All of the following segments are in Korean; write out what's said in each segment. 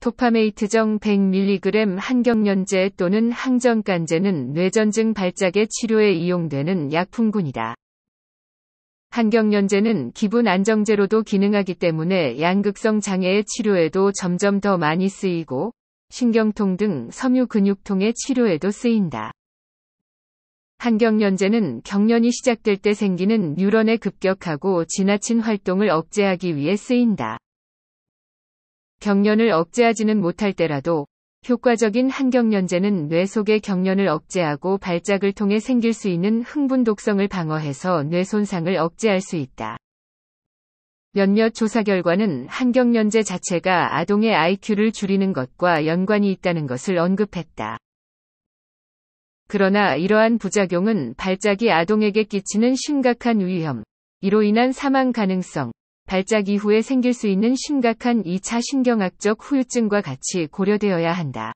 토파메이트정 100mg 항경련제 또는 항정간제는 뇌전증 발작의 치료에 이용되는 약품군이다. 항경련제는 기분 안정제로도 기능하기 때문에 양극성 장애의 치료에도 점점 더 많이 쓰이고 신경통 등 섬유 근육통의 치료에도 쓰인다. 한경련제는 경련이 시작될 때 생기는 뉴런의 급격하고 지나친 활동을 억제하기 위해 쓰인다. 경련을 억제하지는 못할 때라도 효과적인 한경련제는 뇌 속의 경련을 억제하고 발작을 통해 생길 수 있는 흥분 독성을 방어해서 뇌 손상을 억제할 수 있다. 몇몇 조사 결과는 한경련제 자체가 아동의 IQ를 줄이는 것과 연관이 있다는 것을 언급했다. 그러나 이러한 부작용은 발작이 아동에게 끼치는 심각한 위험, 이로 인한 사망 가능성, 발작 이후에 생길 수 있는 심각한 2차 신경학적 후유증과 같이 고려되어야 한다.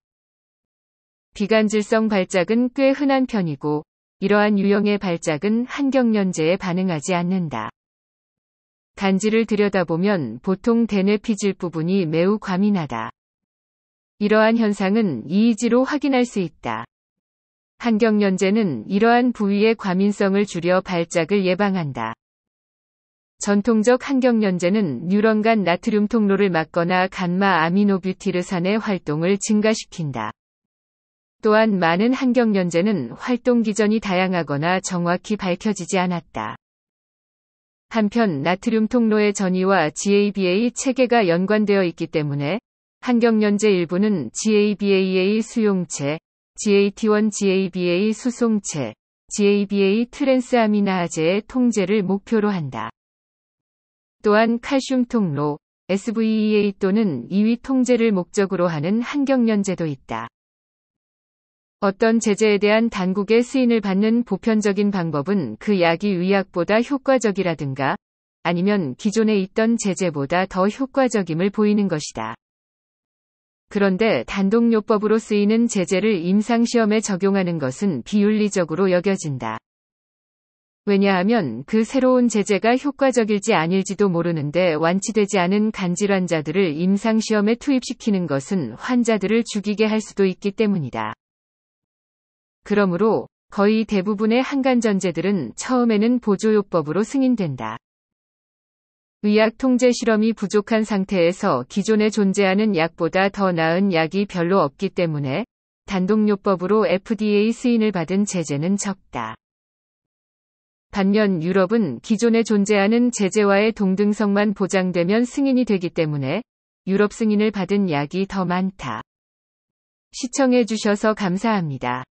비관질성 발작은 꽤 흔한 편이고 이러한 유형의 발작은 한경련제에 반응하지 않는다. 간질을 들여다보면 보통 대뇌 피질 부분이 매우 과민하다. 이러한 현상은 이의지로 확인할 수 있다. 한경련제는 이러한 부위의 과민성을 줄여 발작을 예방한다. 전통적 항경련제는 뉴런 간 나트륨 통로를 막거나 감마 아미노뷰티르산의 활동을 증가시킨다. 또한 많은 항경련제는 활동 기전이 다양하거나 정확히 밝혀지지 않았다. 한편 나트륨 통로의 전이와 GABA 체계가 연관되어 있기 때문에 항경련제 일부는 GABA 수용체, GAT1 GABA 수송체, GABA 트랜스아미나아제의 통제를 목표로 한다. 또한 칼슘 통로, SVEA 또는 이위 통제를 목적으로 하는 환경연제도 있다. 어떤 제재에 대한 당국의 스인을 받는 보편적인 방법은 그 약이 의약보다 효과적이라든가 아니면 기존에 있던 제재보다 더 효과적임을 보이는 것이다. 그런데 단독요법으로 쓰이는 제재를 임상시험에 적용하는 것은 비윤리적으로 여겨진다. 왜냐하면 그 새로운 제재가 효과적일지 아닐지도 모르는데 완치되지 않은 간질환자들을 임상시험에 투입시키는 것은 환자들을 죽이게 할 수도 있기 때문이다. 그러므로 거의 대부분의 항간전제들은 처음에는 보조요법으로 승인된다. 의약 통제 실험이 부족한 상태에서 기존에 존재하는 약보다 더 나은 약이 별로 없기 때문에 단독요법으로 FDA 승인을 받은 제재는 적다. 반면 유럽은 기존에 존재하는 제재와의 동등성만 보장되면 승인이 되기 때문에 유럽 승인을 받은 약이 더 많다. 시청해주셔서 감사합니다.